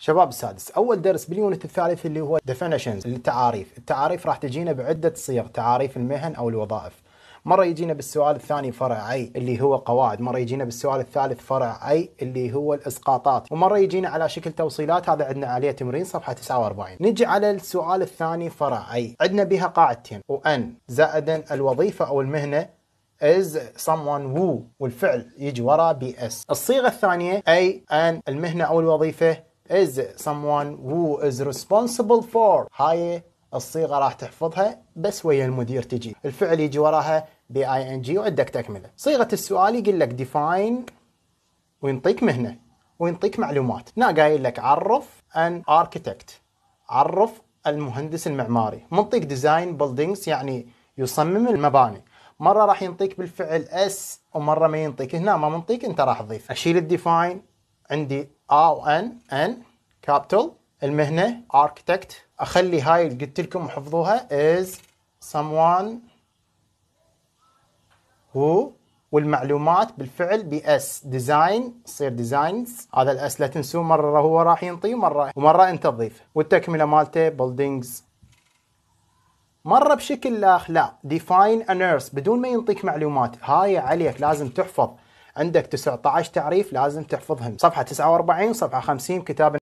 شباب السادس اول درس باليونت الثالث اللي هو ديفينيشنز التعاريف التعاريف راح تجينا بعده صيغ تعاريف المهن او الوظائف مره يجينا بالسؤال الثاني فرع اي اللي هو قواعد مره يجينا بالسؤال الثالث فرع اي اللي هو الاسقاطات ومره يجينا على شكل توصيلات هذا عندنا عليه تمرين صفحه 49 نجي على السؤال الثاني فرع اي عندنا بها قاعدتين وان زائدا الوظيفه او المهنه is someone who والفعل يجي وراء بي اس الصيغه الثانية اي ان المهنه او الوظيفه is someone who is responsible for هاي الصيغه راح تحفظها بس ويا المدير تجي الفعل يجي وراها ب ing وعندك تكمله صيغه السؤال يقول لك define وينطيك مهنه وينطيك معلومات هنا قايل لك عرف ان architect عرف المهندس المعماري منطيك ديزاين buildings يعني يصمم المباني مره راح ينطيك بالفعل اس ومره ما ينطيك هنا ما منطيك انت راح تضيف اشيل الديفاين عندي و N ان كابيتال المهنه اركتكت اخلي هاي اللي قلت لكم حفظوها is someone who والمعلومات بالفعل اس ديزاين تصير ديزاينز هذا الاس لا تنسوه مره هو راح ينطي مره ومره انت تضيفه والتكمله مالته بلدنجز مره بشكل اخ لا ديفاين انيرس بدون ما ينطيك معلومات هاي عليك لازم تحفظ عندك 19 تعريف لازم تحفظهم صفحه 49 صفحه 50 كتاب